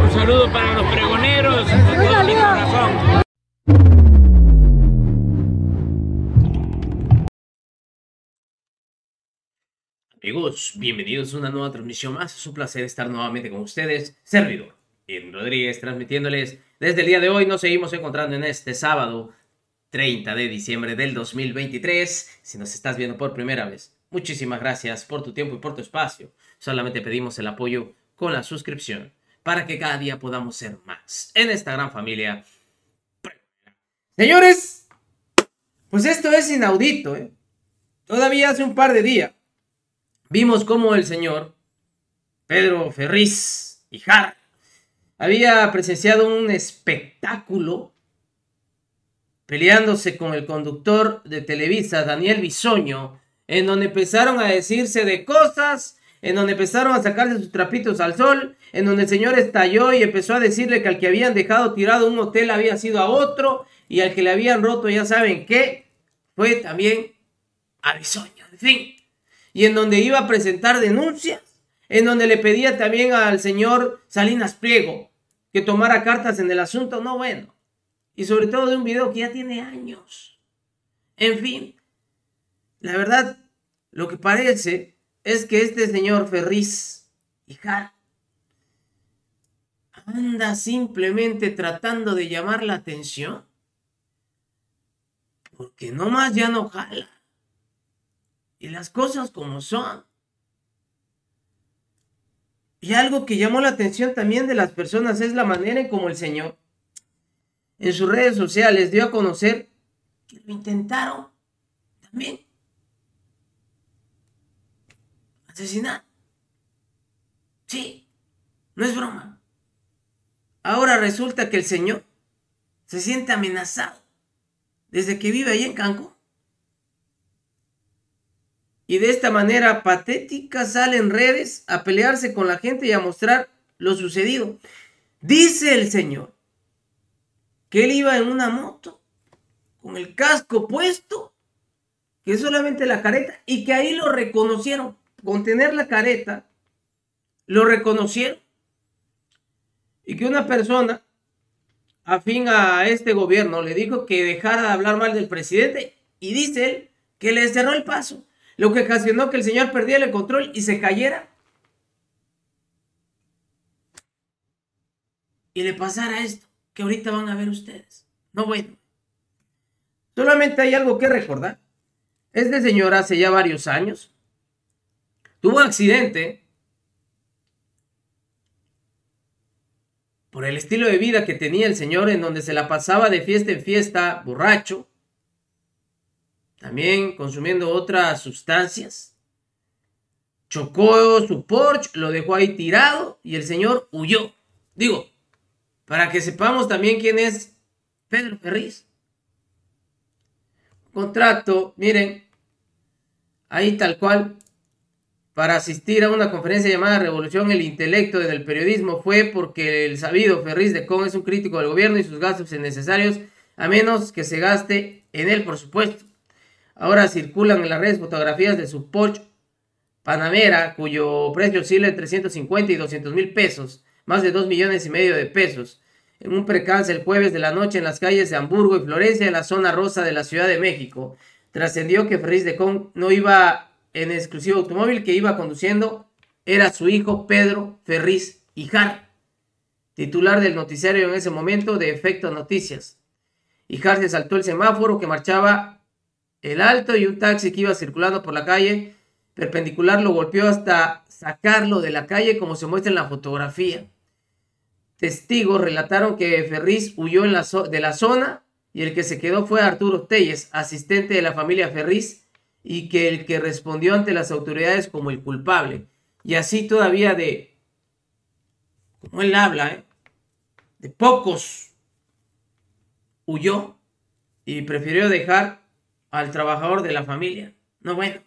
Un saludo para los pregoneros. Con todo mi corazón. Amigos, bienvenidos a una nueva transmisión más. Es un placer estar nuevamente con ustedes. Servidor, en Rodríguez, transmitiéndoles desde el día de hoy. Nos seguimos encontrando en este sábado 30 de diciembre del 2023. Si nos estás viendo por primera vez, Muchísimas gracias por tu tiempo y por tu espacio. Solamente pedimos el apoyo con la suscripción para que cada día podamos ser más en esta gran familia. Señores, pues esto es inaudito. ¿eh? Todavía hace un par de días vimos cómo el señor Pedro Ferriz jar había presenciado un espectáculo peleándose con el conductor de Televisa, Daniel Bisoño, en donde empezaron a decirse de cosas, en donde empezaron a sacarse sus trapitos al sol, en donde el Señor estalló y empezó a decirle que al que habían dejado tirado un hotel había sido a otro y al que le habían roto, ya saben qué, fue también a Bisoño, en fin. Y en donde iba a presentar denuncias, en donde le pedía también al señor Salinas Pliego que tomara cartas en el asunto, no bueno. Y sobre todo de un video que ya tiene años. En fin, la verdad, lo que parece es que este señor Ferriz Ijar anda simplemente tratando de llamar la atención. Porque nomás ya no jala. Y las cosas como son. Y algo que llamó la atención también de las personas es la manera en como el señor en sus redes sociales dio a conocer que lo intentaron también asesinar. Sí, no es broma. Ahora resulta que el señor se siente amenazado desde que vive ahí en Cancún. Y de esta manera patética salen redes a pelearse con la gente y a mostrar lo sucedido. Dice el señor que él iba en una moto con el casco puesto, que solamente la careta, y que ahí lo reconocieron con tener la careta, lo reconocieron. Y que una persona afín a este gobierno le dijo que dejara de hablar mal del presidente y dice él que le cerró el paso, lo que ocasionó que el señor perdiera el control y se cayera. Y le pasara esto, que ahorita van a ver ustedes. No bueno. Solamente hay algo que recordar. Este señor hace ya varios años tuvo accidente por el estilo de vida que tenía el señor en donde se la pasaba de fiesta en fiesta, borracho, también consumiendo otras sustancias. Chocó su Porsche, lo dejó ahí tirado y el señor huyó. Digo, para que sepamos también quién es Pedro Ferriz. Contrato, miren, ahí tal cual, para asistir a una conferencia llamada Revolución el Intelecto en el Periodismo fue porque el sabido Ferriz de Con es un crítico del gobierno y sus gastos innecesarios, a menos que se gaste en él, por supuesto. Ahora circulan en las redes fotografías de su Porsche Panamera, cuyo precio oscila entre 350 y 200 mil pesos, más de 2 millones y medio de pesos, en un percance el jueves de la noche en las calles de Hamburgo y Florencia, en la zona rosa de la Ciudad de México. Trascendió que Ferris de Con no iba en exclusivo automóvil que iba conduciendo era su hijo Pedro Ferriz Ijar, titular del noticiario en ese momento de Efecto Noticias. Ijar se saltó el semáforo que marchaba el alto y un taxi que iba circulando por la calle perpendicular lo golpeó hasta sacarlo de la calle como se muestra en la fotografía. Testigos relataron que Ferriz huyó en la de la zona y el que se quedó fue Arturo Telles, asistente de la familia Ferriz, y que el que respondió ante las autoridades como el culpable. Y así todavía de, como él habla, ¿eh? de pocos huyó y prefirió dejar al trabajador de la familia. No, bueno.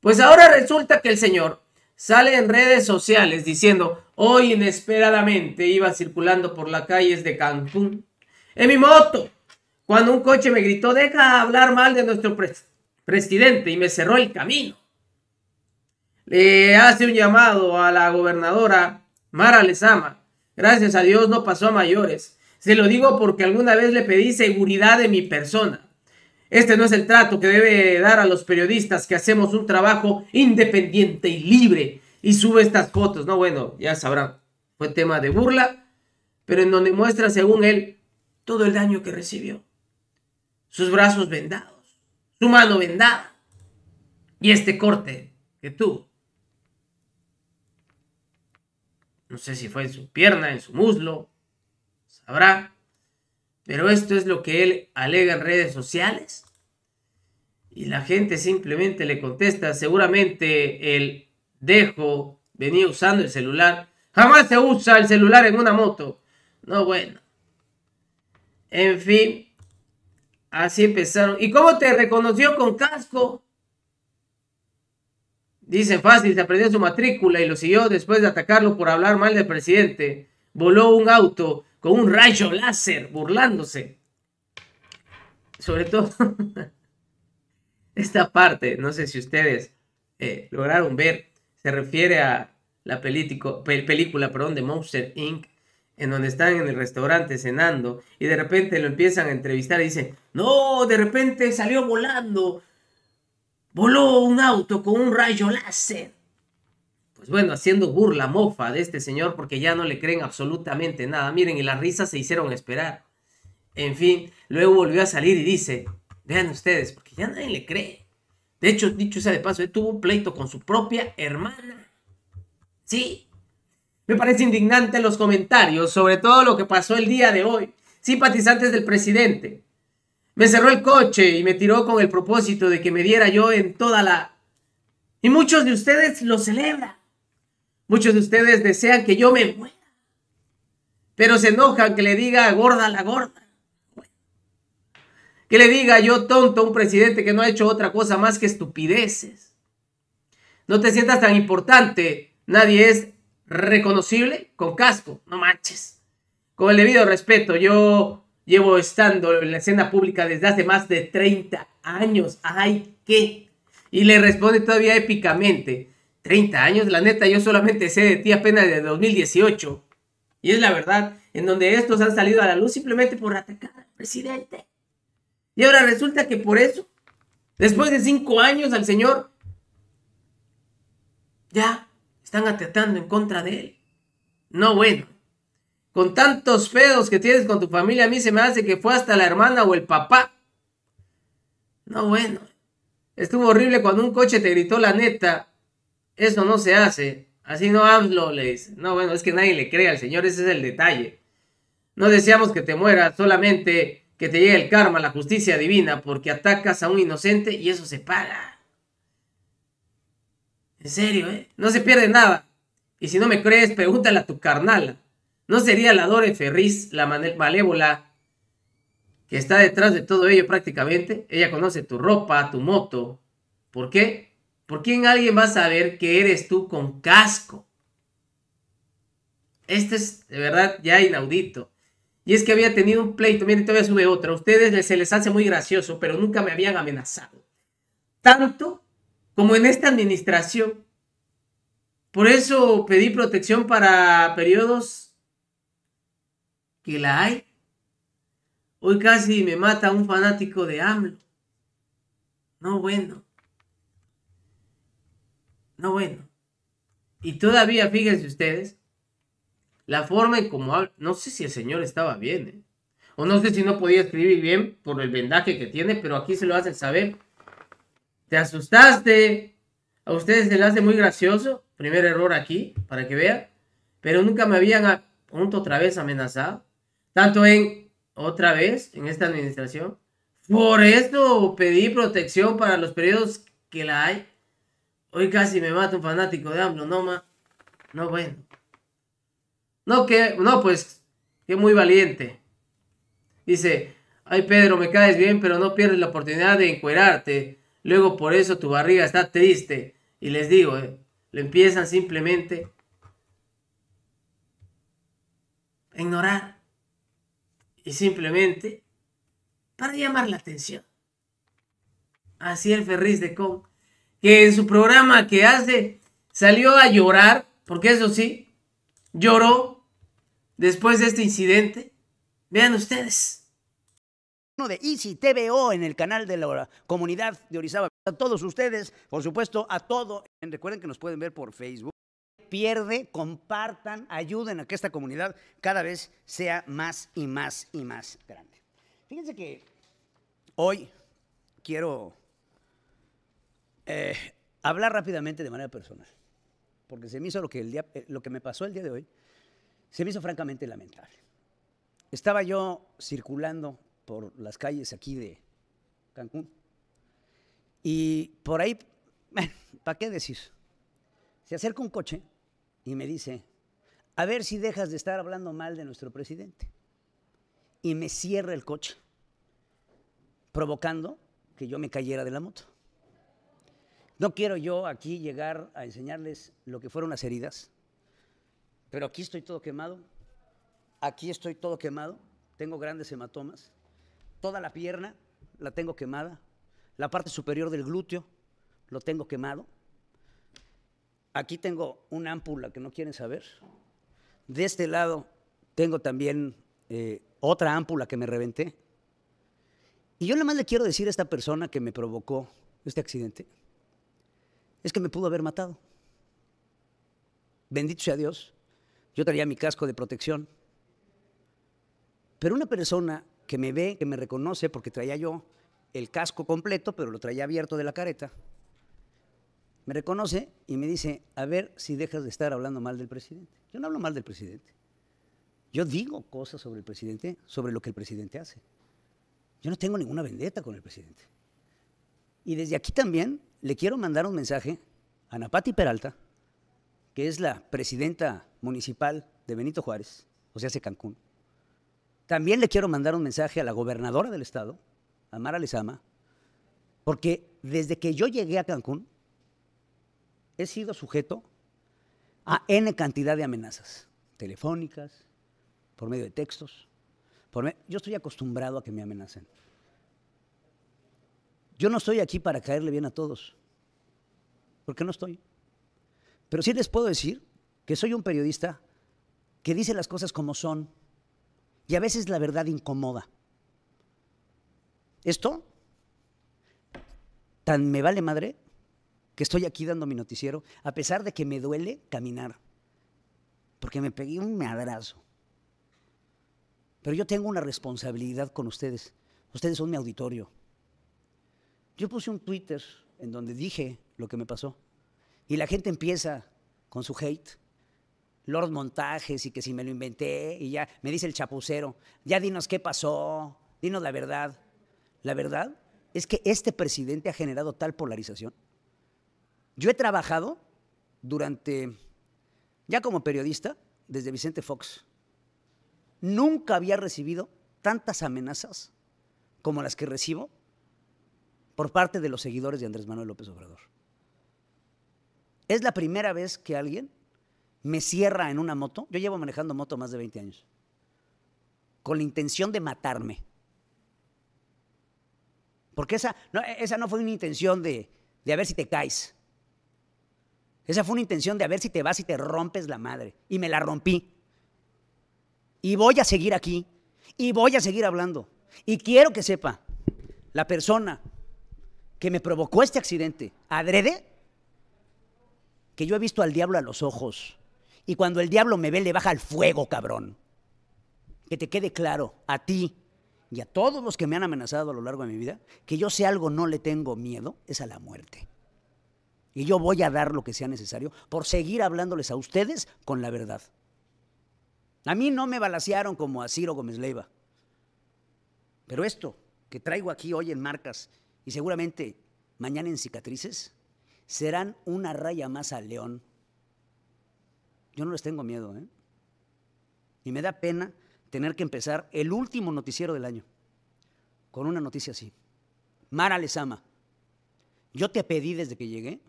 Pues ahora resulta que el señor sale en redes sociales diciendo, hoy inesperadamente iba circulando por las calles de Cancún en mi moto, cuando un coche me gritó, deja hablar mal de nuestro presidente presidente y me cerró el camino. Le hace un llamado a la gobernadora Mara Lezama. Gracias a Dios no pasó a mayores. Se lo digo porque alguna vez le pedí seguridad de mi persona. Este no es el trato que debe dar a los periodistas que hacemos un trabajo independiente y libre. Y sube estas fotos. No, bueno, ya sabrán. Fue tema de burla, pero en donde muestra, según él, todo el daño que recibió. Sus brazos vendados su mano vendada y este corte que tuvo. No sé si fue en su pierna, en su muslo, sabrá. Pero esto es lo que él alega en redes sociales. Y la gente simplemente le contesta, seguramente él dejo venía usando el celular. Jamás se usa el celular en una moto. No, bueno. En fin, Así empezaron. ¿Y cómo te reconoció con casco? Dice fácil, se aprendió su matrícula y lo siguió después de atacarlo por hablar mal del presidente. Voló un auto con un rayo láser burlándose. Sobre todo esta parte, no sé si ustedes eh, lograron ver, se refiere a la película perdón, de Monster Inc en donde están en el restaurante cenando y de repente lo empiezan a entrevistar y dicen, no, de repente salió volando, voló un auto con un rayo láser. Pues bueno, haciendo burla mofa de este señor porque ya no le creen absolutamente nada. Miren, y las risas se hicieron esperar. En fin, luego volvió a salir y dice, vean ustedes, porque ya nadie le cree. De hecho, dicho sea de paso, él tuvo un pleito con su propia hermana. Sí, me parece indignante los comentarios sobre todo lo que pasó el día de hoy. Simpatizantes del presidente. Me cerró el coche y me tiró con el propósito de que me diera yo en toda la... Y muchos de ustedes lo celebran. Muchos de ustedes desean que yo me muera. Pero se enojan que le diga gorda la gorda. Que le diga yo tonto a un presidente que no ha hecho otra cosa más que estupideces. No te sientas tan importante. Nadie es reconocible con casco, no manches. Con el debido respeto, yo llevo estando en la escena pública desde hace más de 30 años. ¡Ay, qué! Y le responde todavía épicamente. 30 años, la neta, yo solamente sé de ti apenas de 2018. Y es la verdad, en donde estos han salido a la luz simplemente por atacar al presidente. Y ahora resulta que por eso, después de 5 años al señor, ya están atentando en contra de él. No bueno. Con tantos pedos que tienes con tu familia, a mí se me hace que fue hasta la hermana o el papá. No bueno. Estuvo horrible cuando un coche te gritó la neta. Eso no se hace. Así no hablo, le dice. No bueno, es que nadie le cree al Señor, ese es el detalle. No deseamos que te mueras, solamente que te llegue el karma, la justicia divina, porque atacas a un inocente y eso se paga. En serio, ¿eh? No se pierde nada. Y si no me crees, pregúntale a tu carnal. ¿No sería la Dore Ferriz, la malévola, que está detrás de todo ello prácticamente? Ella conoce tu ropa, tu moto. ¿Por qué? ¿Por quién alguien va a saber que eres tú con casco? Este es de verdad ya inaudito. Y es que había tenido un pleito, miren, todavía sube otro. A ustedes se les hace muy gracioso, pero nunca me habían amenazado. Tanto como en esta administración. Por eso pedí protección para periodos que la hay. Hoy casi me mata un fanático de AMLO. No bueno. No bueno. Y todavía, fíjense ustedes, la forma en cómo habla. No sé si el señor estaba bien, ¿eh? o no sé si no podía escribir bien por el vendaje que tiene, pero aquí se lo hacen saber te asustaste, a ustedes se les hace muy gracioso, primer error aquí, para que vean, pero nunca me habían otra vez amenazado, tanto en otra vez en esta administración. Por esto pedí protección para los periodos que la hay. Hoy casi me mata un fanático de AMLO, no bueno. No que, no pues, que muy valiente. Dice, ay Pedro, me caes bien, pero no pierdes la oportunidad de encuerarte Luego por eso tu barriga está triste. Y les digo, eh, lo empiezan simplemente a ignorar. Y simplemente para llamar la atención. Así el Ferris de Con, que en su programa que hace salió a llorar, porque eso sí, lloró después de este incidente. Vean ustedes de Easy TVO en el canal de la comunidad de Orizaba. A todos ustedes, por supuesto, a todo. Recuerden que nos pueden ver por Facebook. Pierde, compartan, ayuden a que esta comunidad cada vez sea más y más y más grande. Fíjense que hoy quiero eh, hablar rápidamente de manera personal, porque se me hizo lo que, el eh, lo que me pasó el día de hoy, se me hizo francamente lamentable. Estaba yo circulando por las calles aquí de Cancún. Y por ahí, ¿para qué decir? Se acerca un coche y me dice, a ver si dejas de estar hablando mal de nuestro presidente. Y me cierra el coche, provocando que yo me cayera de la moto. No quiero yo aquí llegar a enseñarles lo que fueron las heridas, pero aquí estoy todo quemado, aquí estoy todo quemado, tengo grandes hematomas toda la pierna la tengo quemada, la parte superior del glúteo lo tengo quemado. Aquí tengo una ámpula que no quieren saber. De este lado tengo también eh, otra ámpula que me reventé. Y yo nada más le quiero decir a esta persona que me provocó este accidente, es que me pudo haber matado. Bendito sea Dios, yo traía mi casco de protección. Pero una persona que me ve, que me reconoce, porque traía yo el casco completo, pero lo traía abierto de la careta. Me reconoce y me dice, a ver si dejas de estar hablando mal del presidente. Yo no hablo mal del presidente. Yo digo cosas sobre el presidente, sobre lo que el presidente hace. Yo no tengo ninguna vendetta con el presidente. Y desde aquí también le quiero mandar un mensaje a Napati Peralta, que es la presidenta municipal de Benito Juárez, o sea, hace Cancún, también le quiero mandar un mensaje a la gobernadora del estado, a Mara Lezama, porque desde que yo llegué a Cancún he sido sujeto a N cantidad de amenazas telefónicas, por medio de textos. yo estoy acostumbrado a que me amenacen. Yo no estoy aquí para caerle bien a todos, porque no estoy. Pero sí les puedo decir que soy un periodista que dice las cosas como son, y a veces la verdad incomoda. Esto tan me vale madre que estoy aquí dando mi noticiero, a pesar de que me duele caminar, porque me pegué un madrazo. Pero yo tengo una responsabilidad con ustedes. Ustedes son mi auditorio. Yo puse un Twitter en donde dije lo que me pasó. Y la gente empieza con su hate. Lord Montajes y que si me lo inventé y ya me dice el chapucero, ya dinos qué pasó, dinos la verdad. La verdad es que este presidente ha generado tal polarización. Yo he trabajado durante, ya como periodista, desde Vicente Fox. Nunca había recibido tantas amenazas como las que recibo por parte de los seguidores de Andrés Manuel López Obrador. Es la primera vez que alguien me cierra en una moto, yo llevo manejando moto más de 20 años, con la intención de matarme. Porque esa no, esa no fue una intención de, de a ver si te caes. Esa fue una intención de a ver si te vas y te rompes la madre. Y me la rompí. Y voy a seguir aquí. Y voy a seguir hablando. Y quiero que sepa, la persona que me provocó este accidente, adrede, que yo he visto al diablo a los ojos. Y cuando el diablo me ve, le baja el fuego, cabrón. Que te quede claro, a ti y a todos los que me han amenazado a lo largo de mi vida, que yo sé algo no le tengo miedo es a la muerte. Y yo voy a dar lo que sea necesario por seguir hablándoles a ustedes con la verdad. A mí no me balasearon como a Ciro Gómez Leiva. Pero esto que traigo aquí hoy en marcas y seguramente mañana en cicatrices, serán una raya más al león yo no les tengo miedo, ¿eh? Y me da pena tener que empezar el último noticiero del año con una noticia así. Mara les ama. Yo te pedí desde que llegué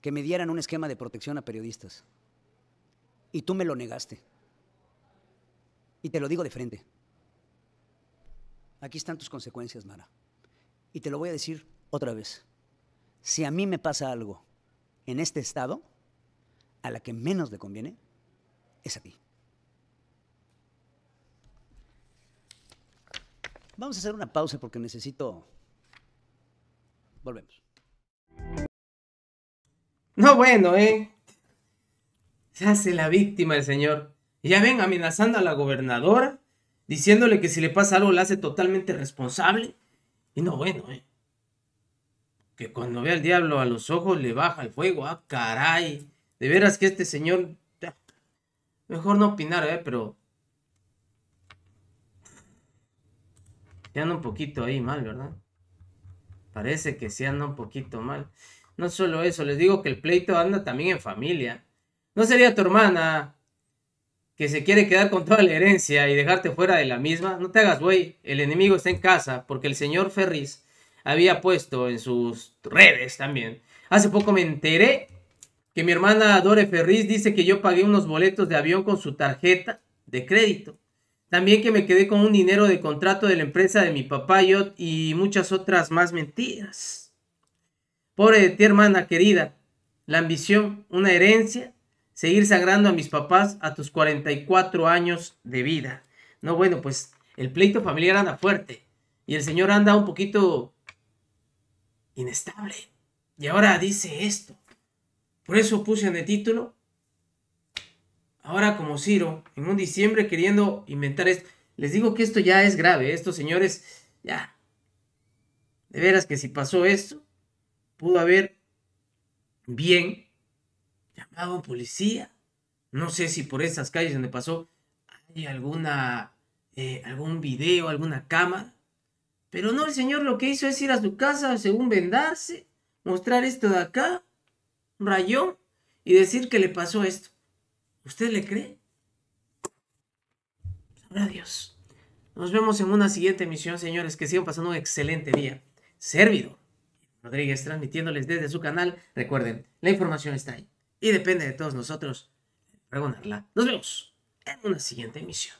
que me dieran un esquema de protección a periodistas. Y tú me lo negaste. Y te lo digo de frente. Aquí están tus consecuencias, Mara. Y te lo voy a decir otra vez. Si a mí me pasa algo en este estado, a la que menos le conviene es a ti. Vamos a hacer una pausa porque necesito... Volvemos. No, bueno, ¿eh? Se hace la víctima el señor. Ya ven, amenazando a la gobernadora, diciéndole que si le pasa algo la hace totalmente responsable. Y no, bueno, ¿eh? Que cuando ve al diablo a los ojos le baja el fuego. Ah, caray. De veras que este señor. Mejor no opinar, ¿eh? Pero. Se anda un poquito ahí mal, ¿verdad? Parece que se anda un poquito mal. No solo eso, les digo que el pleito anda también en familia. ¿No sería tu hermana que se quiere quedar con toda la herencia y dejarte fuera de la misma? No te hagas, güey. El enemigo está en casa porque el señor Ferris había puesto en sus redes también. Hace poco me enteré que mi hermana Dore Ferriz dice que yo pagué unos boletos de avión con su tarjeta de crédito. También que me quedé con un dinero de contrato de la empresa de mi papá y muchas otras más mentiras. Pobre de ti, hermana querida. La ambición, una herencia, seguir sagrando a mis papás a tus 44 años de vida. No, bueno, pues el pleito familiar anda fuerte y el señor anda un poquito inestable. Y ahora dice esto. Por eso puse en el título. Ahora como Ciro, en un diciembre queriendo inventar esto. Les digo que esto ya es grave. ¿eh? Estos señores, ya. De veras que si pasó esto, pudo haber bien llamado policía. No sé si por esas calles donde pasó hay alguna, eh, algún video, alguna cámara. Pero no, el señor lo que hizo es ir a su casa según vendarse, mostrar esto de acá rayó y decir que le pasó esto. ¿Usted le cree? Adiós. Nos vemos en una siguiente emisión, señores. Que sigan pasando un excelente día. Servido. Rodríguez transmitiéndoles desde su canal. Recuerden, la información está ahí. Y depende de todos nosotros pregonarla. Nos vemos en una siguiente emisión.